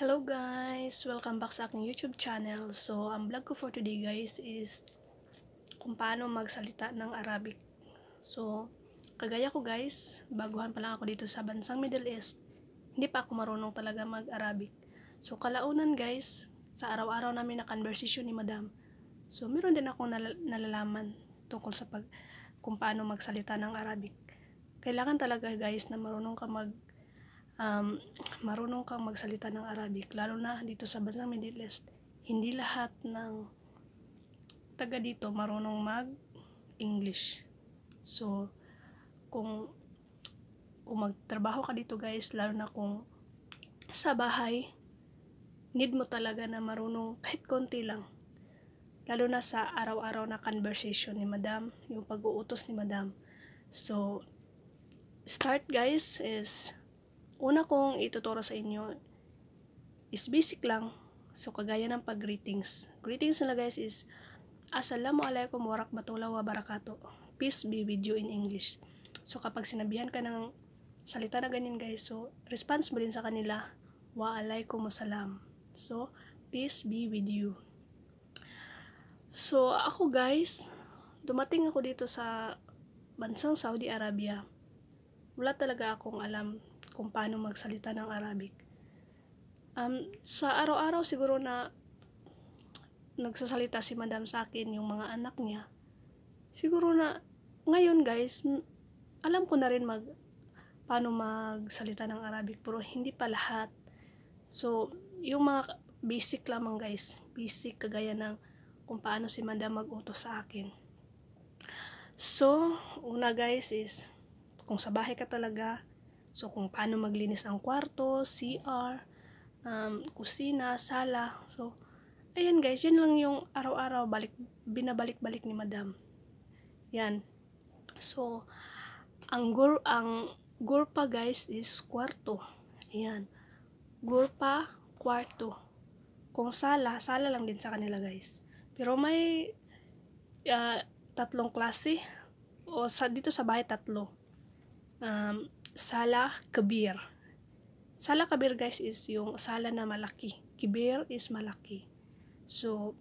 Hello guys! Welcome back sa aking YouTube channel. So, ang vlog ko for today guys is kung paano magsalita ng Arabic. So, kagaya ko guys, baguhan pa lang ako dito sa bansang Middle East. Hindi pa ako marunong talaga mag-Arabic. So, kalaunan guys, sa araw-araw namin na conversation ni Madam. So, meron din akong nal nalalaman tungkol sa pag kung paano magsalita ng Arabic. Kailangan talaga guys na marunong ka mag um, marunong kang magsalita ng Arabic, lalo na dito sa bansang Middle East, hindi lahat ng taga dito marunong mag-English. So, kung kung magtrabaho ka dito guys, lalo na kung sa bahay, need mo talaga na marunong kahit konti lang. Lalo na sa araw-araw na conversation ni madam, yung pag-uutos ni madam. So, start guys is una kong ituturo sa inyo is basic lang. So, kagaya ng pag-greetings. Greetings nila guys is, Assalamualaikum warak batulaw wa barakato. Peace be with you in English. So, kapag sinabihan ka ng salita na ganyan guys, so, response mo din sa kanila, wa alaikum salam. So, peace be with you. So, ako guys, dumating ako dito sa bansang Saudi Arabia. Wala talaga akong alam kung paano magsalita ng Arabic. Um, sa araw-araw siguro na nagsasalita si madam sa akin yung mga anak niya, siguro na ngayon guys, alam ko na rin mag, paano magsalita ng Arabic pero hindi pa lahat. So, yung mga basic lamang guys, basic kagaya ng kung paano si madam mag-utos sa akin. So, una guys is, kung sa bahay ka talaga, So, kung paano maglinis ang kwarto, CR, um, kusina, sala. So, ayan guys, yan lang yung araw-araw balik, binabalik-balik ni madam. Yan. So, ang gur, ang gurpa guys is kwarto. Ayan. Gurpa, kwarto. Kung sala, sala lang din sa kanila guys. Pero may uh, tatlong klase. O sa, dito sa bahay tatlo. Um, Sala Kabir. Sala Kabir guys is yung sala na malaki. Kabir is malaki. So,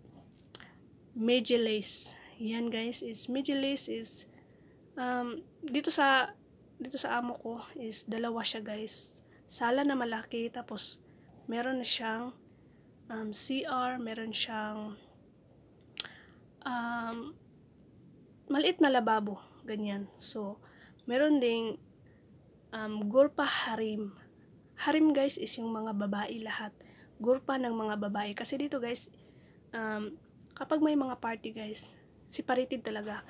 Mejeles. Yan guys is Mejeles is um, dito sa dito sa amo ko is dalawa siya guys. Sala na malaki tapos meron na siyang um, CR, meron siyang um, maliit na lababo, ganyan. So, meron ding um, Gurpa Harim. Harim guys is yung mga babae lahat. Gurpa ng mga babae. Kasi dito guys, um, kapag may mga party guys, separated talaga.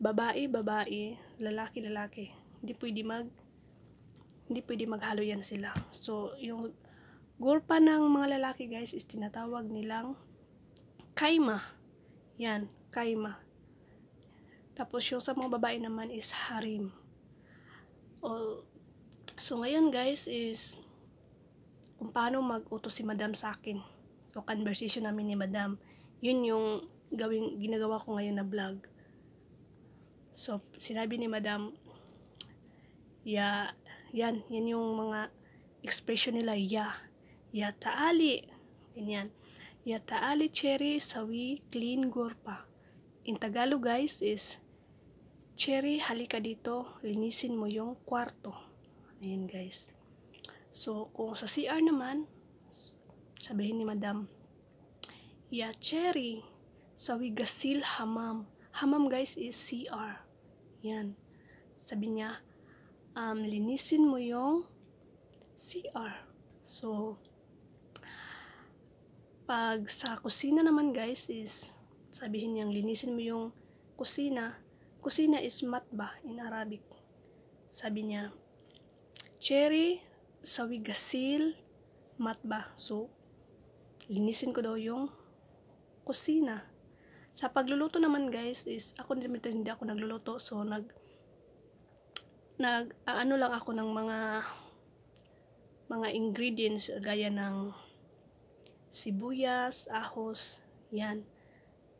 Babae, babae, lalaki, lalaki. Hindi pwede mag hindi pwede maghalo yan sila. So, yung gurpa ng mga lalaki guys is tinatawag nilang kaima. Yan, kaima. Tapos yung sa mga babae naman is harim. O So, ngayon guys is kung paano mag-utos si madam sa akin. So, conversation namin ni madam. Yun yung gawing, ginagawa ko ngayon na vlog. So, sinabi ni madam, ya, yeah, yan, yan yung mga expression nila, ya, yeah, ya yeah, taali, ganyan. Ya taali cherry sawi clean gorpa. In Tagalog guys is, cherry halika dito, linisin mo yung kwarto. Ayan guys. So, kung sa CR naman, sabihin ni madam, Ya cherry, sawigasil hamam. Hamam guys is CR. Yan. Sabi niya, um, linisin mo yung CR. So, pag sa kusina naman guys is, sabihin niyang linisin mo yung kusina. Kusina is matba in Arabic. Sabi niya, cherry, sawi gasil, matba. So, linisin ko daw yung kusina. Sa pagluluto naman guys is ako nito hindi ako nagluluto. So, nag nag ano lang ako ng mga mga ingredients gaya ng sibuyas, ahos, yan.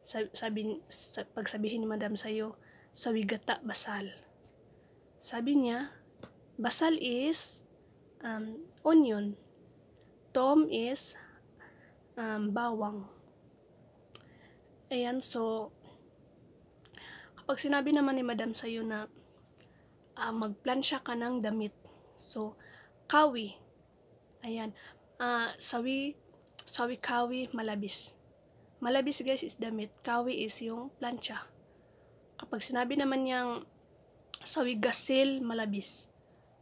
Sabi, sabi sa, pagsabihin ni madam sa'yo, gata, basal. Sabi niya, Basal is um, onion. Tom is um, bawang. Ayan, so, kapag sinabi naman ni Madam sa'yo na uh, ah, magplan siya ka ng damit, so, kawi. Ayan, uh, sawi, sawi kawi, malabis. Malabis guys is damit, kawi is yung plancha. Kapag sinabi naman niyang sawi gasil, malabis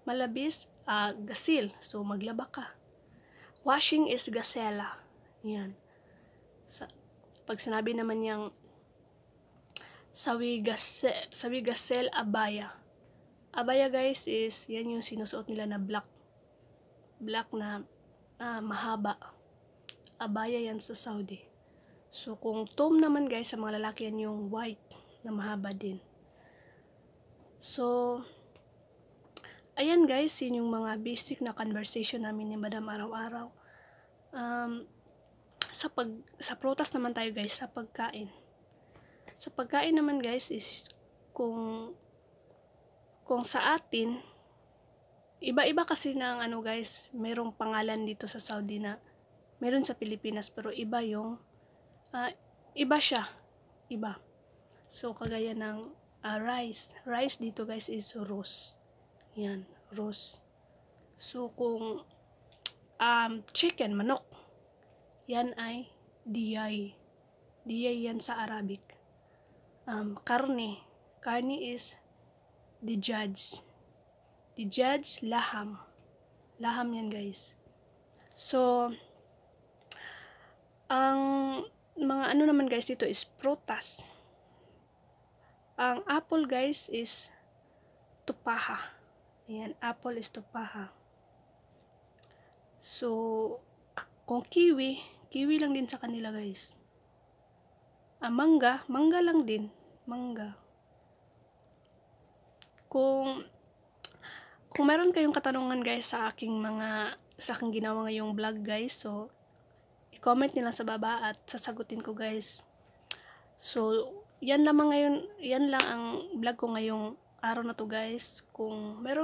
malabis, uh, gasil. So, maglaba ka. Washing is gasela. Yan. Sa, pag sinabi naman niyang sawi gasel, sawi gasel abaya. Abaya guys is, yan yung sinusuot nila na black. Black na ah, mahaba. Abaya yan sa Saudi. So, kung tom naman guys, sa mga lalaki yan yung white na mahaba din. So, Ayan guys, yun yung mga basic na conversation namin ni Madam araw-araw. Um, sa pag sa protas naman tayo guys sa pagkain. Sa pagkain naman guys is kung kung sa atin iba-iba kasi ng ano guys, merong pangalan dito sa Saudi na meron sa Pilipinas pero iba yung uh, iba siya, iba. So kagaya ng uh, rice, rice dito guys is rose yan, roast. So, kung um, chicken, manok, yan ay diyay. Diyay yan sa Arabic. Um, karne. Karne is the judge. laham. Laham yan, guys. So, ang mga ano naman guys dito is prutas. Ang apple guys is tupaha. Ayan, apple is tupaha. So, kung kiwi, kiwi lang din sa kanila guys. Ah, mangga, mangga lang din. Mangga. Kung, kung meron kayong katanungan guys sa aking mga, sa aking ginawa ngayong vlog guys, so, i-comment nila sa baba at sasagutin ko guys. So, yan lamang ngayon, yan lang ang vlog ko ngayong araw na to guys. Kung meron